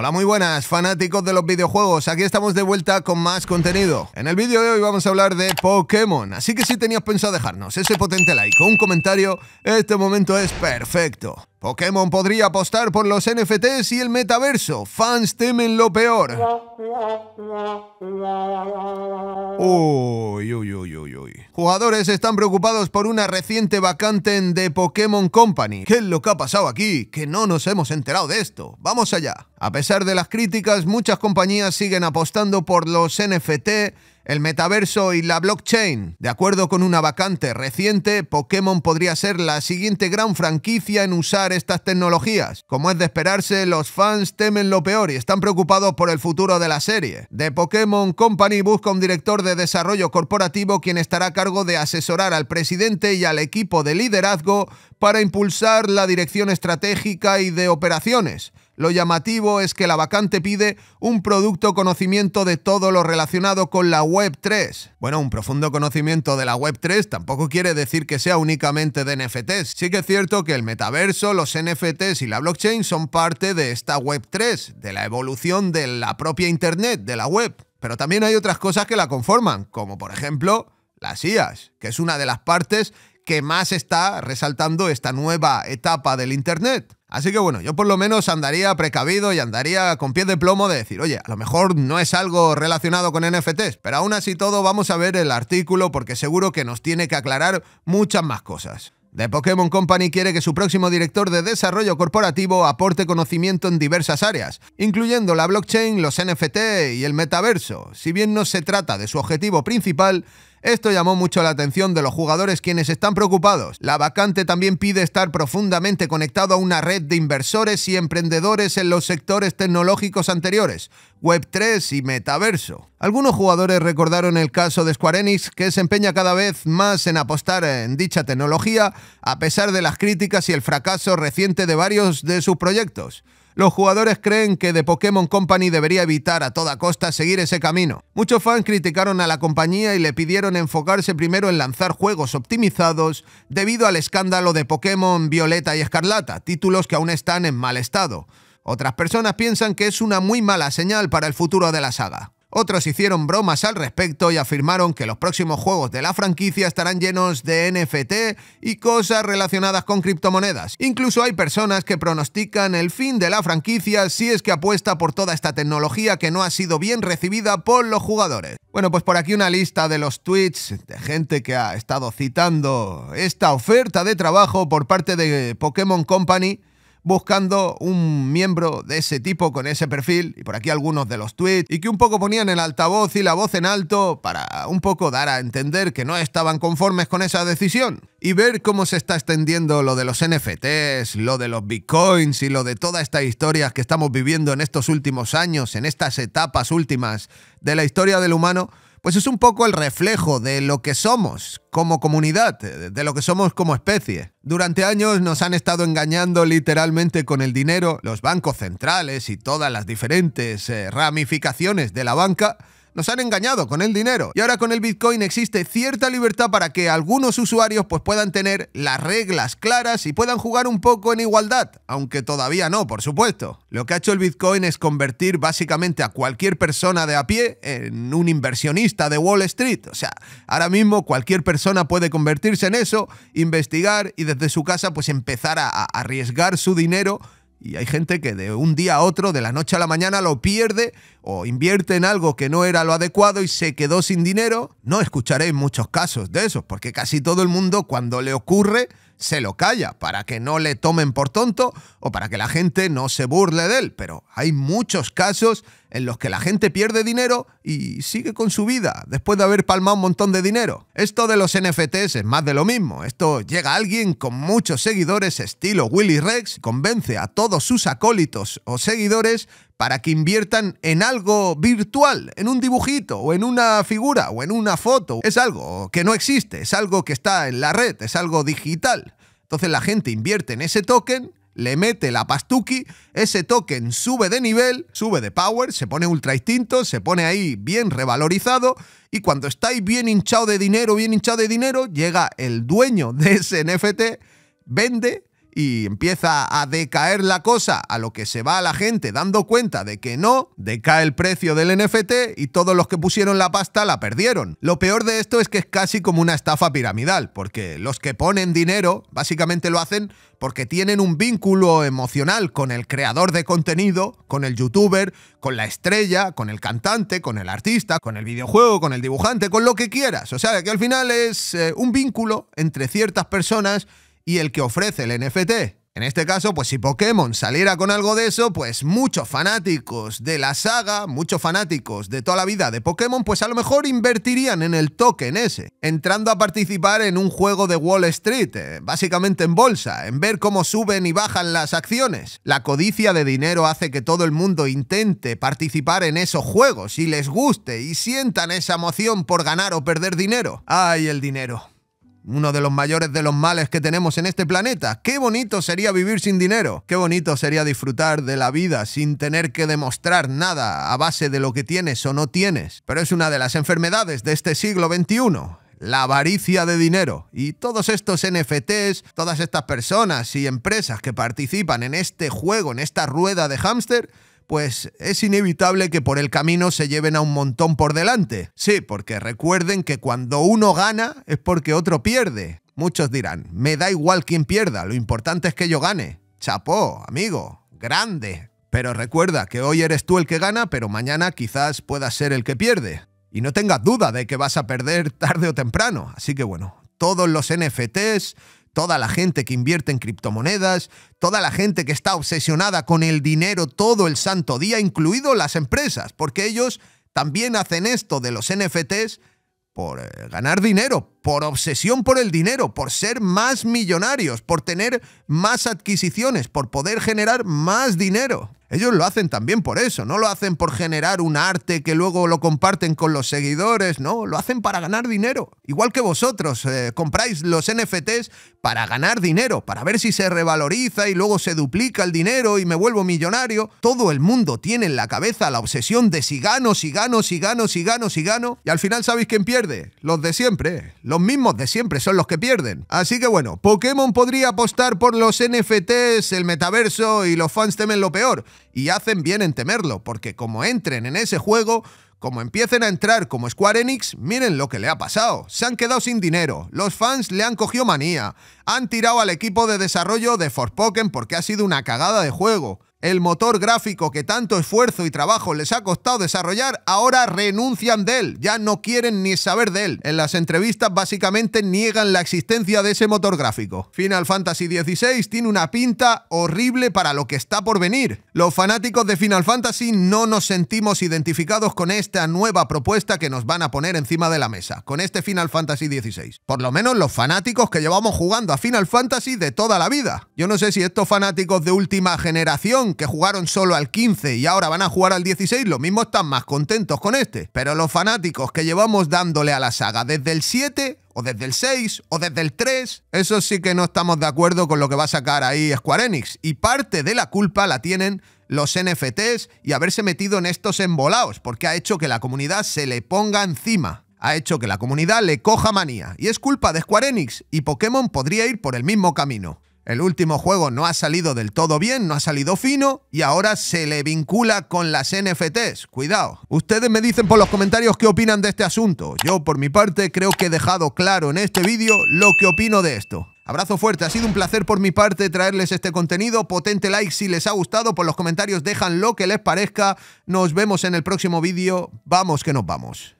Hola, muy buenas, fanáticos de los videojuegos. Aquí estamos de vuelta con más contenido. En el vídeo de hoy vamos a hablar de Pokémon, así que si tenías pensado dejarnos ese potente like o un comentario, este momento es perfecto. Pokémon podría apostar por los NFTs y el metaverso. Fans temen lo peor. Uy, uy, uy, uy, uy. Jugadores están preocupados por una reciente vacante en The Pokémon Company. ¿Qué es lo que ha pasado aquí? Que no nos hemos enterado de esto. Vamos allá. A pesar de las críticas, muchas compañías siguen apostando por los NFT el metaverso y la blockchain. De acuerdo con una vacante reciente, Pokémon podría ser la siguiente gran franquicia en usar estas tecnologías. Como es de esperarse, los fans temen lo peor y están preocupados por el futuro de la serie. The Pokémon Company busca un director de desarrollo corporativo quien estará a cargo de asesorar al presidente y al equipo de liderazgo para impulsar la dirección estratégica y de operaciones. Lo llamativo es que la vacante pide un producto conocimiento de todo lo relacionado con la Web3. Bueno, un profundo conocimiento de la Web3 tampoco quiere decir que sea únicamente de NFTs. Sí que es cierto que el metaverso, los NFTs y la blockchain son parte de esta Web3, de la evolución de la propia Internet, de la web. Pero también hay otras cosas que la conforman, como por ejemplo las IAS, que es una de las partes que más está resaltando esta nueva etapa del Internet. Así que bueno, yo por lo menos andaría precavido y andaría con pie de plomo de decir, oye, a lo mejor no es algo relacionado con NFTs, pero aún así todo vamos a ver el artículo porque seguro que nos tiene que aclarar muchas más cosas. The Pokémon Company quiere que su próximo director de desarrollo corporativo aporte conocimiento en diversas áreas, incluyendo la blockchain, los NFT y el metaverso. Si bien no se trata de su objetivo principal, esto llamó mucho la atención de los jugadores quienes están preocupados. La vacante también pide estar profundamente conectado a una red de inversores y emprendedores en los sectores tecnológicos anteriores, Web3 y metaverso. Algunos jugadores recordaron el caso de Square Enix, que se empeña cada vez más en apostar en dicha tecnología, a pesar de las críticas y el fracaso reciente de varios de sus proyectos. Los jugadores creen que The Pokémon Company debería evitar a toda costa seguir ese camino. Muchos fans criticaron a la compañía y le pidieron enfocarse primero en lanzar juegos optimizados debido al escándalo de Pokémon Violeta y Escarlata, títulos que aún están en mal estado. Otras personas piensan que es una muy mala señal para el futuro de la saga. Otros hicieron bromas al respecto y afirmaron que los próximos juegos de la franquicia estarán llenos de NFT y cosas relacionadas con criptomonedas. Incluso hay personas que pronostican el fin de la franquicia si es que apuesta por toda esta tecnología que no ha sido bien recibida por los jugadores. Bueno, pues por aquí una lista de los tweets de gente que ha estado citando esta oferta de trabajo por parte de Pokémon Company buscando un miembro de ese tipo con ese perfil, y por aquí algunos de los tweets, y que un poco ponían el altavoz y la voz en alto para un poco dar a entender que no estaban conformes con esa decisión. Y ver cómo se está extendiendo lo de los NFTs, lo de los bitcoins y lo de todas estas historias que estamos viviendo en estos últimos años, en estas etapas últimas de la historia del humano, pues es un poco el reflejo de lo que somos como comunidad, de lo que somos como especie. Durante años nos han estado engañando literalmente con el dinero, los bancos centrales y todas las diferentes eh, ramificaciones de la banca, nos han engañado con el dinero. Y ahora con el Bitcoin existe cierta libertad para que algunos usuarios pues, puedan tener las reglas claras y puedan jugar un poco en igualdad, aunque todavía no, por supuesto. Lo que ha hecho el Bitcoin es convertir básicamente a cualquier persona de a pie en un inversionista de Wall Street. O sea, ahora mismo cualquier persona puede convertirse en eso, investigar y desde su casa pues empezar a, a arriesgar su dinero y hay gente que de un día a otro, de la noche a la mañana, lo pierde o invierte en algo que no era lo adecuado y se quedó sin dinero. No escucharéis muchos casos de esos, porque casi todo el mundo cuando le ocurre se lo calla, para que no le tomen por tonto o para que la gente no se burle de él. Pero hay muchos casos en los que la gente pierde dinero y sigue con su vida después de haber palmado un montón de dinero. Esto de los NFTs es más de lo mismo. Esto llega a alguien con muchos seguidores estilo Willy Rex, convence a todos sus acólitos o seguidores para que inviertan en algo virtual, en un dibujito o en una figura o en una foto. Es algo que no existe, es algo que está en la red, es algo digital. Entonces la gente invierte en ese token le mete la pastuki, ese token sube de nivel, sube de power, se pone ultra instinto, se pone ahí bien revalorizado y cuando estáis bien hinchado de dinero, bien hinchado de dinero, llega el dueño de ese NFT, vende y empieza a decaer la cosa, a lo que se va la gente dando cuenta de que no, decae el precio del NFT y todos los que pusieron la pasta la perdieron. Lo peor de esto es que es casi como una estafa piramidal, porque los que ponen dinero básicamente lo hacen porque tienen un vínculo emocional con el creador de contenido, con el youtuber, con la estrella, con el cantante, con el artista, con el videojuego, con el dibujante, con lo que quieras. O sea, que al final es eh, un vínculo entre ciertas personas y el que ofrece el NFT. En este caso, pues si Pokémon saliera con algo de eso, pues muchos fanáticos de la saga, muchos fanáticos de toda la vida de Pokémon, pues a lo mejor invertirían en el token ese, entrando a participar en un juego de Wall Street, eh, básicamente en bolsa, en ver cómo suben y bajan las acciones. La codicia de dinero hace que todo el mundo intente participar en esos juegos y les guste y sientan esa emoción por ganar o perder dinero. ¡Ay, el dinero! uno de los mayores de los males que tenemos en este planeta. Qué bonito sería vivir sin dinero, qué bonito sería disfrutar de la vida sin tener que demostrar nada a base de lo que tienes o no tienes. Pero es una de las enfermedades de este siglo XXI. La avaricia de dinero. Y todos estos NFTs, todas estas personas y empresas que participan en este juego, en esta rueda de hámster, pues es inevitable que por el camino se lleven a un montón por delante. Sí, porque recuerden que cuando uno gana es porque otro pierde. Muchos dirán, me da igual quién pierda, lo importante es que yo gane. Chapó, amigo, grande. Pero recuerda que hoy eres tú el que gana, pero mañana quizás puedas ser el que pierde. Y no tengas duda de que vas a perder tarde o temprano. Así que bueno, todos los NFTs, toda la gente que invierte en criptomonedas, toda la gente que está obsesionada con el dinero todo el santo día, incluido las empresas, porque ellos también hacen esto de los NFTs por eh, ganar dinero, por obsesión por el dinero, por ser más millonarios, por tener más adquisiciones, por poder generar más dinero. Ellos lo hacen también por eso, no lo hacen por generar un arte que luego lo comparten con los seguidores, no, lo hacen para ganar dinero. Igual que vosotros eh, compráis los NFTs para ganar dinero, para ver si se revaloriza y luego se duplica el dinero y me vuelvo millonario. Todo el mundo tiene en la cabeza la obsesión de si gano, si gano, si gano, si gano, si gano. Y al final sabéis quién pierde, los de siempre, eh, los los mismos de siempre son los que pierden. Así que bueno, Pokémon podría apostar por los NFTs, el metaverso y los fans temen lo peor. Y hacen bien en temerlo, porque como entren en ese juego, como empiecen a entrar como Square Enix, miren lo que le ha pasado. Se han quedado sin dinero, los fans le han cogido manía, han tirado al equipo de desarrollo de Pokémon porque ha sido una cagada de juego el motor gráfico que tanto esfuerzo y trabajo les ha costado desarrollar, ahora renuncian de él, ya no quieren ni saber de él. En las entrevistas básicamente niegan la existencia de ese motor gráfico. Final Fantasy XVI tiene una pinta horrible para lo que está por venir. Los fanáticos de Final Fantasy no nos sentimos identificados con esta nueva propuesta que nos van a poner encima de la mesa, con este Final Fantasy XVI. Por lo menos los fanáticos que llevamos jugando a Final Fantasy de toda la vida. Yo no sé si estos fanáticos de última generación que jugaron solo al 15 y ahora van a jugar al 16, lo mismo están más contentos con este. Pero los fanáticos que llevamos dándole a la saga desde el 7 o desde el 6 o desde el 3. Eso sí que no estamos de acuerdo con lo que va a sacar ahí Square Enix. Y parte de la culpa la tienen los NFTs y haberse metido en estos embolaos, porque ha hecho que la comunidad se le ponga encima. Ha hecho que la comunidad le coja manía. Y es culpa de Square Enix, y Pokémon podría ir por el mismo camino. El último juego no ha salido del todo bien, no ha salido fino y ahora se le vincula con las NFTs. Cuidado. Ustedes me dicen por los comentarios qué opinan de este asunto. Yo por mi parte creo que he dejado claro en este vídeo lo que opino de esto. Abrazo fuerte, ha sido un placer por mi parte traerles este contenido. Potente like si les ha gustado, por los comentarios dejan lo que les parezca. Nos vemos en el próximo vídeo. Vamos que nos vamos.